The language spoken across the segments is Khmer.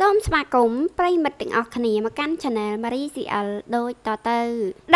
សូមស្វាគមន៍ប្រិមិត្តទាំងអស់គ្នាមកកាន់ Channel Marie CL ដូចតទៅ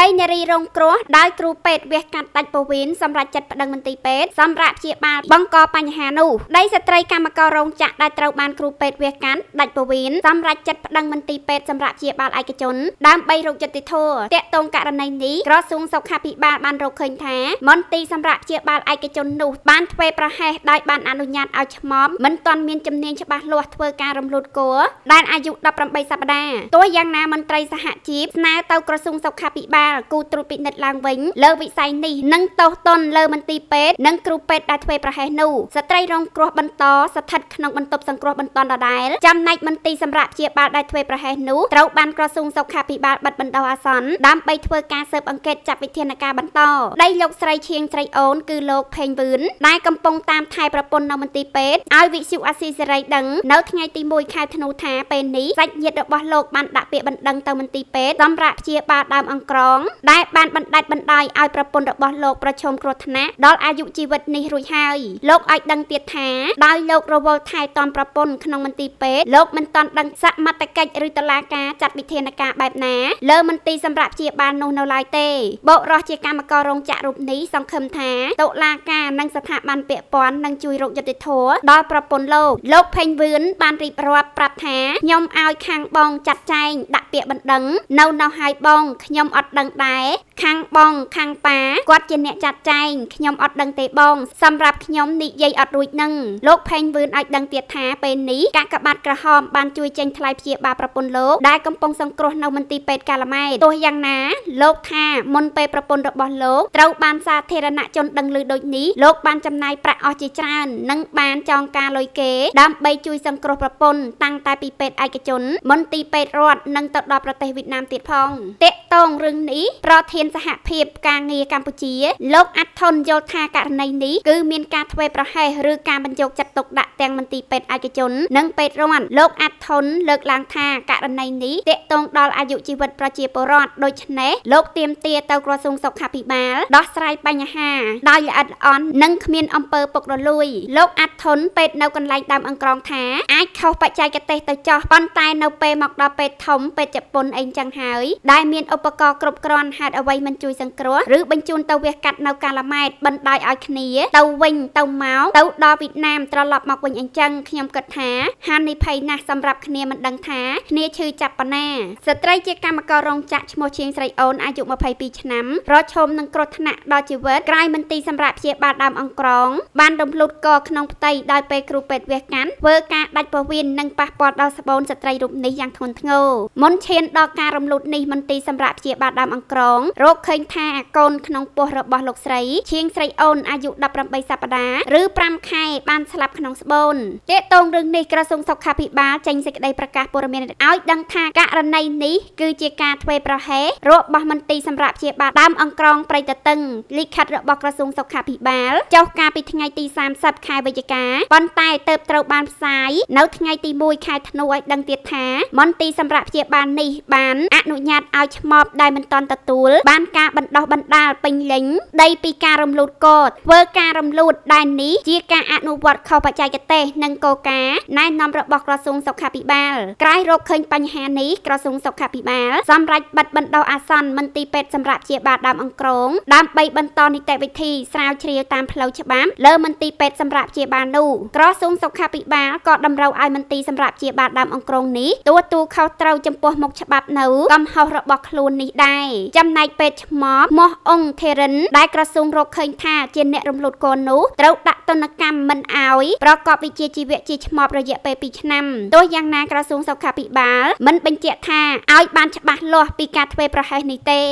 ដីនារីរងគ្រោះដោយគ្រូពេទ្យវះកាត់ដាច់ពោះវៀនសម្រាប់ចាត់ប្តឹងមន្ទីរពេទ្យសម្រាប់ព្យាបាលបង្កបញ្ហានោះដីស្ត្រីកម្មកររោងចក្រដែលត្រូវបានគ្រូពេទ្យវះកាត់ដាច់ពោះវៀនសម្រាប់ចាត់ប្តឹងមន្ទីរពេទ្យសម្រាប់ព្យាបាលឯកជនដើម្បីរកយុត្តិធម៌តាក់ទងករណីនេះក្រសួងសុខាភិបាលបានរកឃើញថាមន្ទីរសម្រាប់ព្យាបាលឯកជននោះបានធ្វើប្រហែសដោយបានអនុញ្ញាតឲ្យឆ្មមមិនទាន់មានជំនាញច្បាស់លាស់ធ្វើការរំលូតគួរដែលអាយុ18សប្តាហ៍ទោះយ៉ាងណាមន្ត្រីសហជីពស្នើទៅក្រសួងសុខាភិបាលគូត្រួតពិនិត្យឡើងវិញលើវិស័យនេះនិងតោះតុនលើមន្ទីរពេទ្យនិងគ្រូពេទ្យដែលធ្វើប្រហែសនោះស្ត្រីរងគ្រោះបន្តស្ថិតក្នុងបន្ទប់សង្គ្រោះបន្ទាន់ដដែលចំណែកមន្ទីរសម្រាប់ព្យាបាលដែលធ្វើប្រហែសនោះត្រូវបានក្រសួងសុខាភិបាលបិទបណ្ដោះអាសន្នដើម្បីធ្វើការស៊ើបអង្កេតចាត់វិធានការបន្តដីលោកស្រីឈៀងស្រីអូនគឺលោកផេងវឿនដែលកំពុងតាមថែប្រពន្ធនៅមន្ទីរពេទ្យឲ្យវិទ្យុអាស៊ីសេរីដឹងនៅថ្ងៃទី1ខែធ្នូថាពេលនេះសាច់ញាតិរបស់លោកបានដាក់ពាក្យបណ្ដឹងទៅមន្ទីរពេទ្យសម្រាប់ព្យាបាលដើមអង្ក្រងដែលបានបណ្ដេញបណ្ដាយឲ្យប្រពន្ធរបស់លោកប្រឈមគ្រោះថ្នាក់ដល់អាយុជីវិតនេះរួចហើយលោកឲ្យដឹងទៀតថាដោយលោករវល់ថែទាំប្រពន្ធក្នុងមន្ទីរពេទ្យលោកមិនតាន់ដឹងសមត្ថកិច្ចឬតឡាការចាត់វិធានការបែបណាលើមន្ទីរសម្រាប់ព្យាបាលនោះនៅឡើយទេបោករស់ជាកម្មកររោងចក្ររូបនេះសង្ឃឹមថាតុលាការនិងស្ថាប័នពាក់ព័ន្ធនឹងជួយរកយុត្តិធម៌ដល់ប្រពន្ធលោកលោកភេងវឿនបានរៀបរាប់ប្រាប់ថាថាខ្ញុំឲ្យខាងបងចាត់ចែងដាក់ពាក្យបណ្ដឹង នៅនៅឲ្យបងខ្ញុំអត់ដឹងដែរខាងបងខាងប៉ាគាត់ជាអ្នកចាត់ចែងខ្ញុំអត់ដឹងទេបង សម្រាប់ខ្ញុំនិយាយអត់រួចនឹងលោកផេងវឿនឲ្យដឹងទៀតថាពេលនេះកាកបាទក្រហមបានជួយចេញថ្លៃព្យាបាលប្រពន្ធលោកដែលកំពុងសង្គ្រោះនៅមន្ទីរពេទ្យកាឡាម៉ែទោះយ៉ាងណា លោកថាមុនពេលប្រពន្ធរបស់លោកត្រូវបានសាធារណជនដឹងឮដូចនេះលោកបានចំណាយប្រាក់អស់ជាច្រើននិងបានចងការលុយគេដើម្បីជួយសង្គ្រោះប្រពន្ធតាំងតែពីពេទ្យឯកជន មន្ទីរពេទ្យរដ្ឋនិងទៅដល់ប្រទេសវៀតណាមទៀតផងតេតងរឿងនេះប្រធានសហភាពការងារកម្ពុជាលោកអាត់ថុនយល់ថាករណីនេះគឺមានការធ្វេសប្រហែសឬការបញ្យកចិត្តទុកដាក់ទាំងមន្ទីរពេទ្យឯកជន និងពេទ្យរដ្ឋលោកអាត់ថុនលើកឡើងថាករណីនេះតេតងដល់អាយុជីវិតប្រជាពលរដ្ឋដូច្នេះលោកទៀមទាទៅក្រសួងសុខាភិបាលដោះស្រាយបញ្ហាដោយល្អិតល្អន់និងគ្មានអំពើពុករលួយលោកអាត់ថុនពេទ្យនៅកន្លែងដើមអង្ក្រងថាអាចខុសបច្ចេកទេសទៅចោះប៉ុន្តែនៅពេលមកដល់ពេទ្យធំពេទ្យជប៉ុនអីចឹងហើយដែលមានឧបករណ៍គ្រប់គ្រាន់ហេតុអ្វីមិនជួយសង្គ្រោះឬបញ្ជូនទៅវះកាត់នៅកាឡាម៉ែតបណ្ដោយឲ្យគ្នាទៅវិញទៅមកទៅដល់វៀតណាមត្រឡប់មកវិញអញ្ចឹងខ្ញុំគិតថាហានិភ័យណាស់សម្រាប់គ្នាមិនដឹងថាគ្នាឈឺចាប់ប៉ុណាស្ត្រីជាកម្មកររោងចក្រឈ្មោះឈៀងស្រីអូនអាយុ22ឆ្នាំរត់ឈមនឹងគ្រោះថ្នាក់ដល់ជីវិតក្រៅមន្ទីរសម្រាប់ព្យាបាលដើមអង្ក្រងបានរំលូតកក្នុងផ្ទៃដោយពេលគ្រូពេទ្យវះកាន់ធ្វើការដាច់ពវៀននិងប៉ះពាល់ដល់ស្បូនស្ត្រីរូបនេះយ៉ាងធ្ងន់ធ្ងរមុនឈានដល់ការរំលូតនេះមន្ទីរសម្រាប់ព្យាបាលដើមអង្ក្រងរកឃើញថាកូនក្នុងពោះរបស់លោកស្រីឈៀងស្រីអូនអាយុ18សប្តាហ៍ឬ5ខែបានស្លាប់ក្នុងស្បូនទាក់ទងរឿងនេះក្រសួងសុខាភិបាលចេញសេចក្តីប្រកាសព័ត៌មានឲ្យដឹងថាករណីនេះគឺជាការធ្វេសប្រហែសរបស់មន្ទីរសម្រាប់ព្យាបាលដើមអង្ក្រងប្រៃតតឹង លិខិតរបស់ក្រសួងសុខាភិបាលចុះកាលពីថ្ងៃទី30ខែវិច្ឆិកាប៉ុន្តែទៅត្រូវបានផ្សាយនៅថ្ងៃទី1ខែធ្នូឲ្យដឹងទៀតថាមន្ទីរសម្រាប់ព្យាបាលនេះបានអនុញ្ញាតឲ្យឆ្មប ដែលមិនតាន់ទទួលបានការបណ្ដោះបណ្ដាលពេញលេញដីពីការរំលូតកតធ្វើការរំលូតដែលនេះជាការអនុវត្តខុសបច្ចេកទេសនិងគោលការណ៍ណែនាំរបស់ក្រសួងសុខាភិបាលក្រោយរកឃើញបញ្ហានេះក្រសួងសុខាភិបាលសម្រេចបិទបណ្ដោះអាសន្នមន្ទីរពេទ្យសម្រាប់ព្យាបាលដើមអង្ក្រងដើម្បីបន្តនីតិវិធីស្រាវជ្រាវតាមផ្លូវច្បាប់លើមន្ទីរពេទ្យសម្រាប់ព្យាបាលនោះក្រសួងសុខាភិបាលក៏តម្រូវឲ្យមន្ទីរសម្រាប់ព្យាបាលដើមអង្គ្រងនេះតួទូខុសត្រូវចំពោះមុខច្បាប់នៅកំហុសរបស់ខ្លួននេះដែរចំណែកពេទ្យឆ្មបមោះអង្គធេរិនដែលក្រសួងរកឃើញថាជាអ្នករំលោភកូននោះត្រូវដាក់ទណ្ឌកម្មមិនអោយប្រកបវិជ្ជាជីវៈជាឆ្មបរយៈពេល2ឆ្នាំទោះយ៉ាងណាក្រសួងសុខាភិបាល មិនបញ្ជាក់ថាឲ្យបានច្បាស់លាស់ពីការធ្វេសប្រហែសនេះទេ